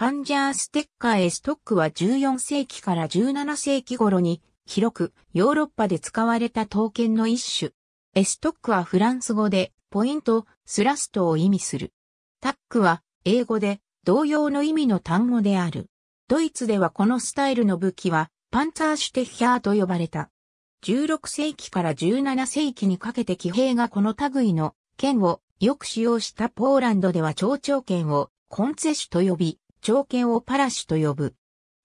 パンジャーステッカーエストックは14世紀から17世紀頃に広くヨーロッパで使われた刀剣の一種。エストックはフランス語でポイント、スラストを意味する。タックは英語で同様の意味の単語である。ドイツではこのスタイルの武器はパンツァーシュテッヒャーと呼ばれた。16世紀から17世紀にかけて騎兵がこの類の剣をよく使用したポーランドでは長長剣をコンツェシュと呼び、長剣をパラシュと呼ぶ。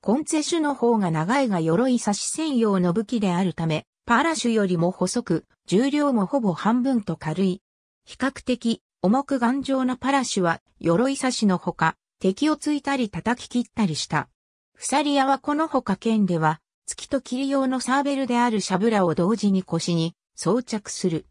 コンツェュの方が長いが鎧差し専用の武器であるため、パラシュよりも細く、重量もほぼ半分と軽い。比較的、重く頑丈なパラシュは、鎧差しのほか、敵を突いたり叩き切ったりした。フサリアはこのほか剣では、月と霧用のサーベルであるシャブラを同時に腰に装着する。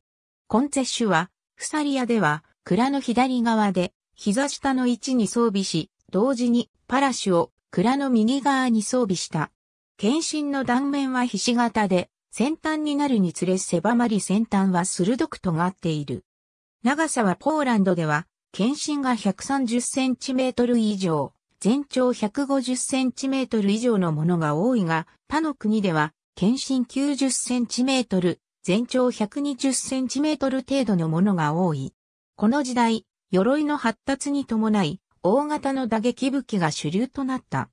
コンツェシュは、フサリアでは、蔵の左側で、膝下の位置に装備し、同時にパラシュを蔵の右側に装備した。献身の断面はひし形で、先端になるにつれ狭まり先端は鋭く尖っている。長さはポーランドでは、献身が 130cm 以上、全長 150cm 以上のものが多いが、他の国では、献身 90cm、全長 120cm 程度のものが多い。この時代、鎧の発達に伴い、大型の打撃武器が主流となった。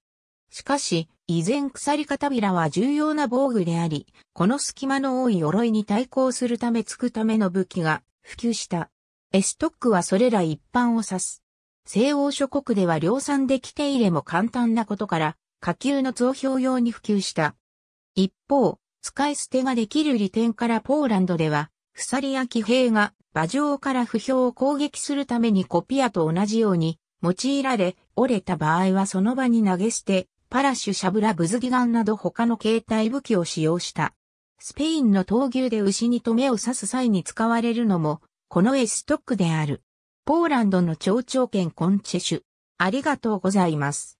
しかし、依然鎖片は重要な防具であり、この隙間の多い鎧に対抗するためつくための武器が普及した。エストックはそれら一般を指す。西欧諸国では量産できていれも簡単なことから、下級の増票用に普及した。一方、使い捨てができる利点からポーランドでは、鎖や騎兵が馬上から不評を攻撃するためにコピアと同じように、用いられ、折れた場合はその場に投げ捨て、パラシュ、シャブラ、ブズギガンなど他の携帯武器を使用した。スペインの闘牛で牛に止めを刺す際に使われるのも、このエストックである。ポーランドの町長剣コンチェシュ。ありがとうございます。